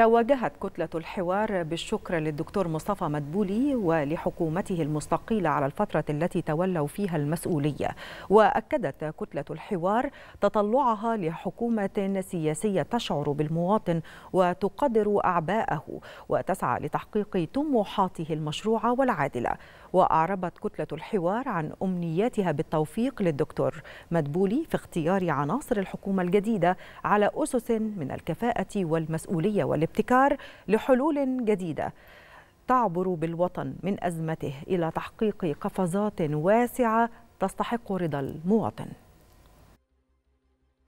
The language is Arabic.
توجهت كتلة الحوار بالشكر للدكتور مصطفى مدبولي ولحكومته المستقيلة على الفترة التي تولوا فيها المسؤولية وأكدت كتلة الحوار تطلعها لحكومة سياسية تشعر بالمواطن وتقدر أعباءه وتسعى لتحقيق طموحاته المشروعة والعادلة وأعربت كتلة الحوار عن أمنياتها بالتوفيق للدكتور مدبولي في اختيار عناصر الحكومة الجديدة على أسس من الكفاءة والمسؤولية والابتكار الابتكار لحلول جديده تعبر بالوطن من ازمته الى تحقيق قفزات واسعه تستحق رضا المواطن